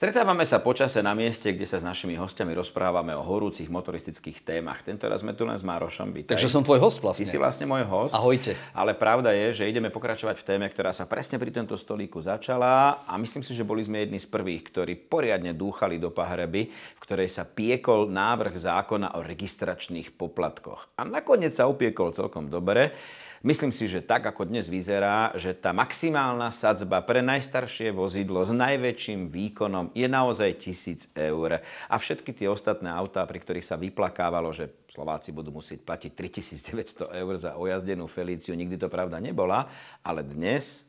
Stretávame sa počase na mieste, kde sa s našimi hostiami rozprávame o horúcich motoristických témach. Tento raz sme tu len s Márošom. Vítaj. Takže som tvoj host vlastne. Ty si vlastne môj host. Ahojte. Ale pravda je, že ideme pokračovať v téme, ktorá sa presne pri tomto stolíku začala a myslím si, že boli sme jedni z prvých, ktorí poriadne dúchali do pahreby, v ktorej sa piekol návrh zákona o registračných poplatkoch. A nakoniec sa upiekol celkom dobre. Myslím si, že tak, ako dnes vyzerá, že tá maximálna sadzba pre najstaršie vozidlo s najväčším výkonom je naozaj 1000 eur. A všetky tie ostatné autá, pri ktorých sa vyplakávalo, že Slováci budú musieť platiť 3900 eur za ojazdenú Felíciu, nikdy to pravda nebola, ale dnes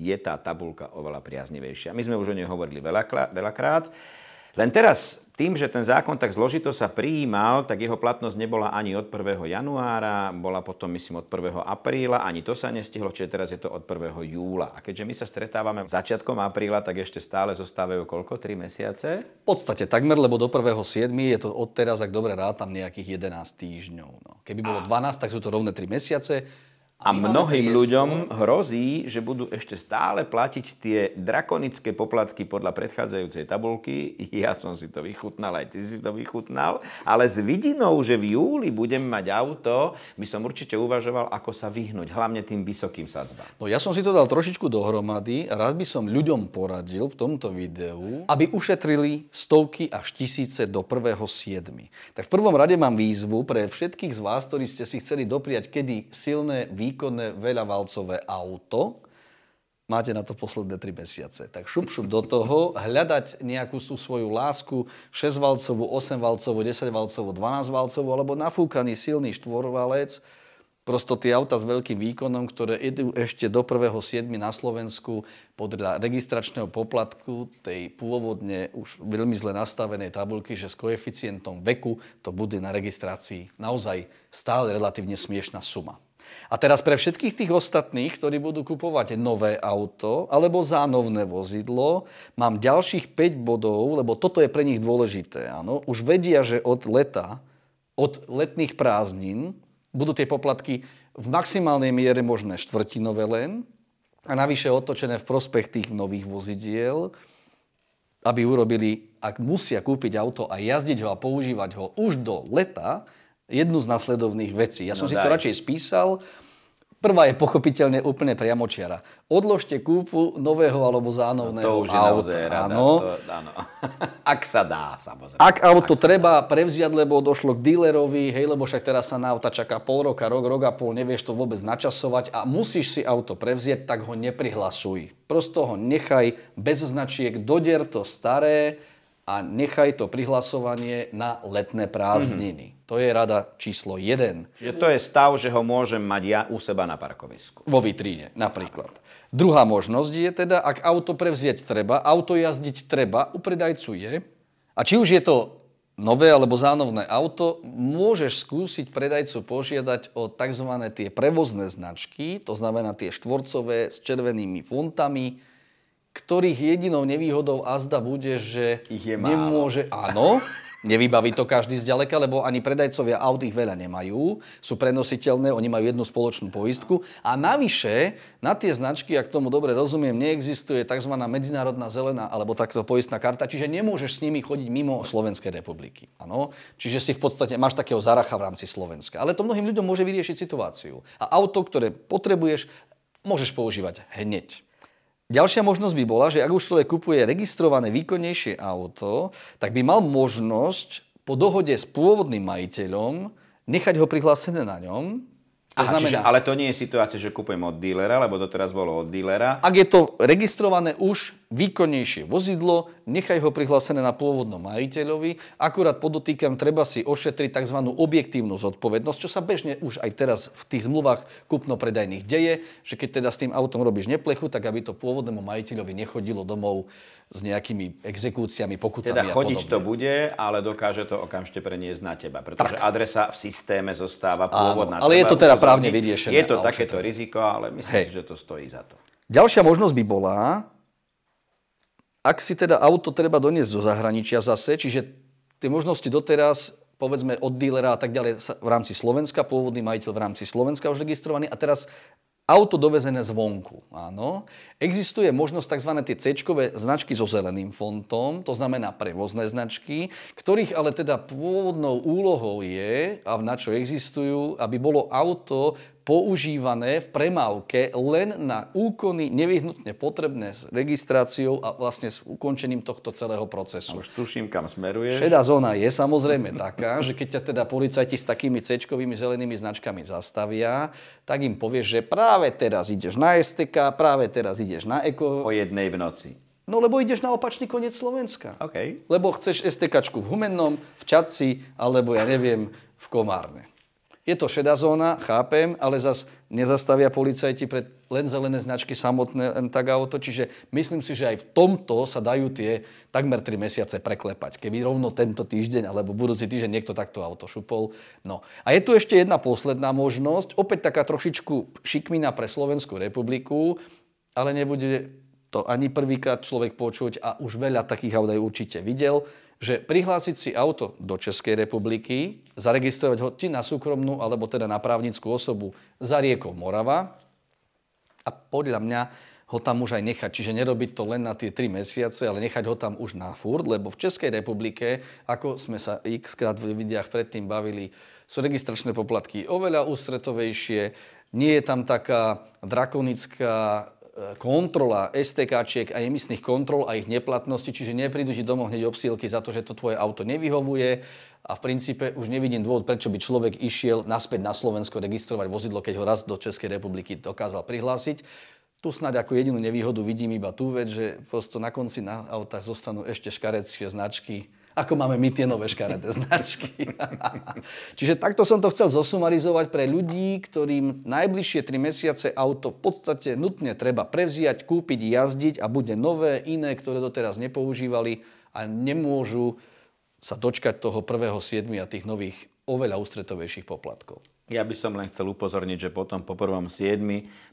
je tá tabulka oveľa priaznivejšia. My sme už o nej hovorili veľakrát. Len teraz tým, že ten zákon tak zložito sa prijímal, tak jeho platnosť nebola ani od 1. januára, bola potom, myslím, od 1. apríla, ani to sa nestihlo, čiže teraz je to od 1. júla. A keďže my sa stretávame začiatkom apríla, tak ešte stále zostávajú koľko? 3 mesiace? V podstate takmer, lebo do 1.7. je to od teraz, ak dobre rátam, nejakých 11 týždňov. No. Keby bolo 12, tak sú to rovné 3 mesiace a mnohým ľuďom hrozí, že budú ešte stále platiť tie drakonické poplatky podľa predchádzajúcej tabulky. Ja som si to vychutnal, aj ty si to vychutnal. Ale s vidinou, že v júli budem mať auto, by som určite uvažoval, ako sa vyhnúť, hlavne tým vysokým sadzbám. No ja som si to dal trošičku dohromady. Rád by som ľuďom poradil v tomto videu, aby ušetrili stovky až tisíce do prvého siedmi. Tak v prvom rade mám výzvu pre všetkých z vás, ktorí ste si chceli dopriať kedy silné výzvy výkonné veľavalcové auto, máte na to posledné 3 mesiace. Tak šup, šup do toho, hľadať nejakú tú svoju lásku, 6-valcovú, 8-valcovú, 10-valcovú, 12-valcovú, alebo nafúkaný silný štvorvalec, prosto tie auta s veľkým výkonom, ktoré idú ešte do 1.7. na Slovensku podľa registračného poplatku tej pôvodne už veľmi zle nastavenej tabulky, že s koeficientom veku to bude na registrácii naozaj stále relatívne smiešná suma. A teraz pre všetkých tých ostatných, ktorí budú kupovať nové auto alebo zánovné vozidlo, mám ďalších 5 bodov, lebo toto je pre nich dôležité. Áno? Už vedia, že od leta, od letných prázdnin budú tie poplatky v maximálnej miere možné štvrtinové len a navyše otočené v prospech tých nových vozidiel, aby urobili, ak musia kúpiť auto a jazdiť ho a používať ho už do leta, jednu z následovných vecí. Ja som no, si daj. to radšej spísal. Prvá je pochopiteľne úplne priamočiara. Odložte kúpu nového alebo zánovného no, auta. rada, áno. To, áno. Ak sa dá, samozrejme. Ak auto Ak treba dá. prevziať, lebo došlo k dílerovi, hej, lebo však teraz sa na auta čaká pol roka, rok, rok a pol, nevieš to vôbec načasovať a musíš si auto prevziať, tak ho neprihlasuj. Prosto ho nechaj bez značiek, dodier to staré a nechaj to prihlasovanie na letné prázdniny. Mm-hmm to je rada číslo 1. Čiže to je stav, že ho môžem mať ja u seba na parkovisku. Vo vitríne napríklad. Druhá možnosť je teda, ak auto prevzieť treba, auto jazdiť treba, u predajcu je. A či už je to nové alebo zánovné auto, môžeš skúsiť predajcu požiadať o tzv. tie prevozné značky, to znamená tie štvorcové s červenými fontami, ktorých jedinou nevýhodou azda bude, že ich je málo. nemôže... Áno, Nevybaví to každý zďaleka, lebo ani predajcovia aut ich veľa nemajú, sú prenositeľné, oni majú jednu spoločnú poistku. A navyše, na tie značky, ak tomu dobre rozumiem, neexistuje tzv. medzinárodná zelená alebo takto poistná karta, čiže nemôžeš s nimi chodiť mimo Slovenskej republiky. Ano? Čiže si v podstate máš takého zaracha v rámci Slovenska. Ale to mnohým ľuďom môže vyriešiť situáciu. A auto, ktoré potrebuješ, môžeš používať hneď. Ďalšia možnosť by bola, že ak už človek kupuje registrované výkonnejšie auto, tak by mal možnosť po dohode s pôvodným majiteľom nechať ho prihlásené na ňom. To Aha, znamená, čiže, ale to nie je situácia, že kupujem od dílera, lebo to teraz bolo od dílera. Ak je to registrované už výkonnejšie vozidlo, nechaj ho prihlásené na pôvodnom majiteľovi. Akurát podotýkam, treba si ošetriť tzv. objektívnu zodpovednosť, čo sa bežne už aj teraz v tých zmluvách kupno-predajných deje, že keď teda s tým autom robíš neplechu, tak aby to pôvodnému majiteľovi nechodilo domov s nejakými exekúciami, pokutami teda a chodiť podobne. to bude, ale dokáže to okamžite preniesť na teba, pretože tak. adresa v systéme zostáva pôvodná. Áno, ale je to teda právne vyriešené. Je to takéto riziko, ale myslím, Hej. že to stojí za to. Ďalšia možnosť by bola, ak si teda auto treba doniesť do zahraničia zase, čiže tie možnosti doteraz, povedzme od dílera a tak ďalej v rámci Slovenska, pôvodný majiteľ v rámci Slovenska už registrovaný a teraz auto dovezené zvonku. Áno. Existuje možnosť tzv. tie c značky so zeleným fontom, to znamená prevozné značky, ktorých ale teda pôvodnou úlohou je, a na čo existujú, aby bolo auto používané v premávke len na úkony nevyhnutne potrebné s registráciou a vlastne s ukončením tohto celého procesu. A už tuším, kam smeruje. Šedá zóna je samozrejme taká, že keď ťa teda policajti s takými c zelenými značkami zastavia, tak im povieš, že práve teraz ideš na STK, práve teraz ideš na Eko. O jednej v noci. No lebo ideš na opačný koniec Slovenska. Okay. Lebo chceš STKčku v Humennom, v Čadci, alebo ja neviem, v Komárne. Je to šedá zóna, chápem, ale zas nezastavia policajti pred len zelené značky samotné len tak auto. Čiže myslím si, že aj v tomto sa dajú tie takmer 3 mesiace preklepať. Keby rovno tento týždeň alebo budúci týždeň niekto takto auto šupol. No. A je tu ešte jedna posledná možnosť. Opäť taká trošičku šikmina pre Slovenskú republiku, ale nebude to ani prvýkrát človek počuť a už veľa takých aut aj určite videl že prihlásiť si auto do Českej republiky, zaregistrovať ho či na súkromnú, alebo teda na právnickú osobu za riekou Morava a podľa mňa ho tam už aj nechať. Čiže nerobiť to len na tie 3 mesiace, ale nechať ho tam už na furt, lebo v Českej republike, ako sme sa x krát v videách predtým bavili, sú registračné poplatky oveľa ústretovejšie, nie je tam taká drakonická E, kontrola STKčiek a emisných kontrol a ich neplatnosti, čiže neprídu ti domov hneď obsílky za to, že to tvoje auto nevyhovuje a v princípe už nevidím dôvod, prečo by človek išiel naspäť na Slovensko registrovať vozidlo, keď ho raz do Českej republiky dokázal prihlásiť. Tu snáď ako jedinú nevýhodu vidím iba tú vec, že prosto na konci na autách zostanú ešte škarecké značky, ako máme my tie nové škaredé značky. Čiže takto som to chcel zosumarizovať pre ľudí, ktorým najbližšie 3 mesiace auto v podstate nutne treba prevziať, kúpiť, jazdiť a bude nové, iné, ktoré doteraz nepoužívali a nemôžu sa dočkať toho 1.7. a tých nových oveľa ústretovejších poplatkov. Ja by som len chcel upozorniť, že potom po prvom 7.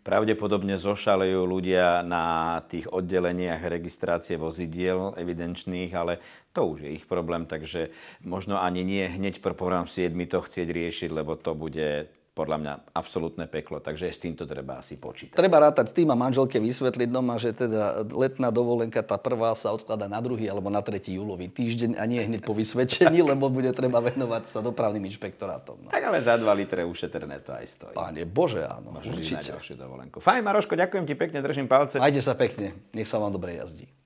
pravdepodobne zošalejú ľudia na tých oddeleniach registrácie vozidiel evidenčných, ale to už je ich problém, takže možno ani nie hneď po prvom 7. to chcieť riešiť, lebo to bude, podľa mňa absolútne peklo, takže s týmto treba asi počítať. Treba rátať s tým a manželke vysvetliť doma, že teda letná dovolenka, tá prvá sa odkladá na druhý alebo na tretí júlový týždeň a nie hneď po vysvedčení, lebo bude treba venovať sa dopravným inšpektorátom. No. Tak ale za 2 litre ušetrné to aj stojí. Pane Bože, áno. Môžeš určite. na dovolenku. Fajn, Maroško, ďakujem ti pekne, držím palce. Majte sa pekne, nech sa vám dobre jazdí.